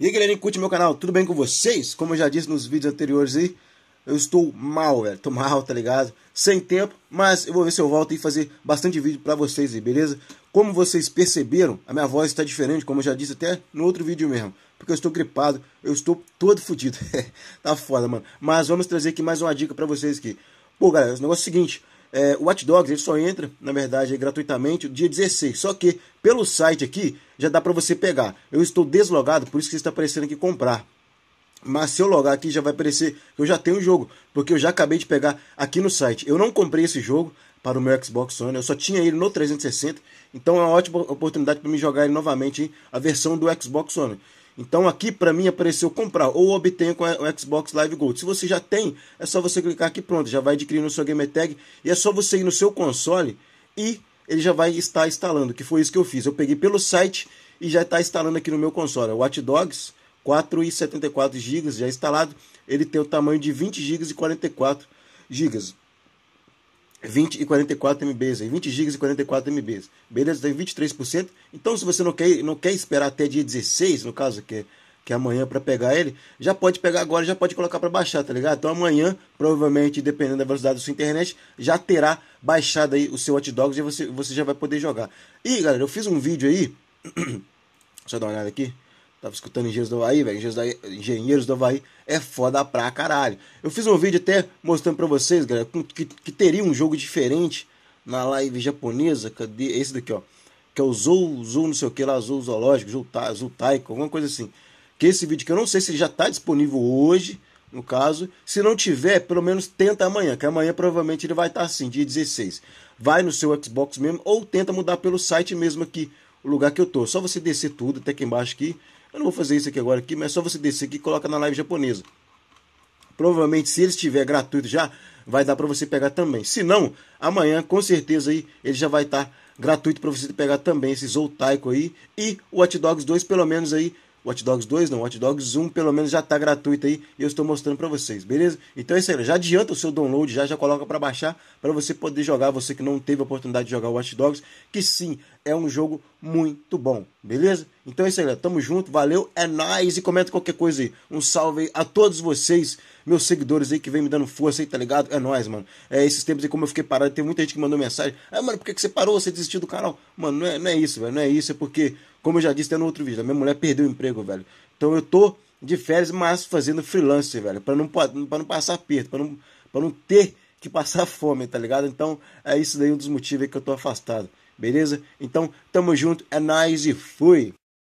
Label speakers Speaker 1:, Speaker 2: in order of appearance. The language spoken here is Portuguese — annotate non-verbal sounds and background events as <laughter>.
Speaker 1: E aí galera, curte meu canal, tudo bem com vocês? Como eu já disse nos vídeos anteriores aí, eu estou mal, velho, tô mal, tá ligado? Sem tempo, mas eu vou ver se eu volto e fazer bastante vídeo pra vocês aí, beleza? Como vocês perceberam, a minha voz está diferente, como eu já disse até no outro vídeo mesmo. Porque eu estou gripado, eu estou todo fodido, <laughs> tá foda, mano. Mas vamos trazer aqui mais uma dica pra vocês aqui. Pô, galera, o negócio é o seguinte, é, o Watch Dogs ele só entra, na verdade, gratuitamente dia 16. Só que pelo site aqui já dá para você pegar. Eu estou deslogado, por isso que está aparecendo aqui comprar. Mas se eu logar aqui já vai aparecer que eu já tenho o jogo, porque eu já acabei de pegar aqui no site. Eu não comprei esse jogo para o meu Xbox One, eu só tinha ele no 360, então é uma ótima oportunidade para me jogar ele novamente, hein? a versão do Xbox One. Então aqui para mim apareceu comprar ou obtenha com o Xbox Live Gold. Se você já tem, é só você clicar aqui pronto, já vai adquirir no seu gamertag e é só você ir no seu console e ele já vai estar instalando, que foi isso que eu fiz. Eu peguei pelo site e já está instalando aqui no meu console. Watch Dogs 4,74 GB já instalado. Ele tem o tamanho de 20 GB e 44 GB. 20 e 44 MBs, 20 GB e 44 MBs. Beleza, tem tá 23%. Então, se você não quer, não quer esperar até dia 16, no caso, que é, que é amanhã para pegar ele, já pode pegar agora, já pode colocar para baixar, tá ligado? Então, amanhã, provavelmente, dependendo da velocidade da sua internet, já terá baixado aí o seu Hot Dogs e você, você já vai poder jogar. E, galera, eu fiz um vídeo aí. <clears throat> Deixa eu dar uma olhada aqui. Tava escutando Engenheiros do Havaí, velho. Engenheiros do Havaí é foda pra caralho. Eu fiz um vídeo até mostrando pra vocês, galera, que, que teria um jogo diferente na live japonesa. Cadê? É esse daqui, ó. Que é o Zou, Zou não sei o que lá, Zou Zoológico, Zou, Zou Taiko, alguma coisa assim. Que é esse vídeo que eu não sei se ele já tá disponível hoje, no caso. Se não tiver, pelo menos tenta amanhã, que amanhã provavelmente ele vai estar tá assim, dia 16. Vai no seu Xbox mesmo ou tenta mudar pelo site mesmo aqui o lugar que eu tô. Só você descer tudo até aqui embaixo aqui. Eu não vou fazer isso aqui agora aqui, mas é só você descer aqui e coloca na live japonesa. Provavelmente se ele estiver gratuito já, vai dar para você pegar também. Se não, amanhã com certeza aí ele já vai estar tá gratuito para você pegar também esses Zoltaico aí e o Hot Dogs 2 pelo menos aí Watch Dogs 2 não, Watch Dogs 1 pelo menos já está gratuito aí e eu estou mostrando para vocês, beleza? Então é isso aí, já adianta o seu download, já já coloca para baixar para você poder jogar, você que não teve a oportunidade de jogar Watch Dogs, que sim, é um jogo muito bom, beleza? Então é isso aí, galera. Tamo junto, valeu, é nóis. E comenta qualquer coisa aí. Um salve aí a todos vocês, meus seguidores aí que vem me dando força aí, tá ligado? É nóis, mano. É, esses tempos aí, como eu fiquei parado, tem muita gente que mandou mensagem. Ah, mano, por que, que você parou? Você desistiu do canal? Mano, não é, não é isso, velho. Não é isso, é porque como eu já disse até no outro vídeo, a minha mulher perdeu o emprego, velho. Então eu tô de férias, mas fazendo freelancer, velho. Pra não, pra não passar perto, pra não, pra não ter que passar <laughs> fome, tá ligado? Então é isso daí um dos motivos que eu tô afastado, beleza? Então tamo junto, é nice e fui!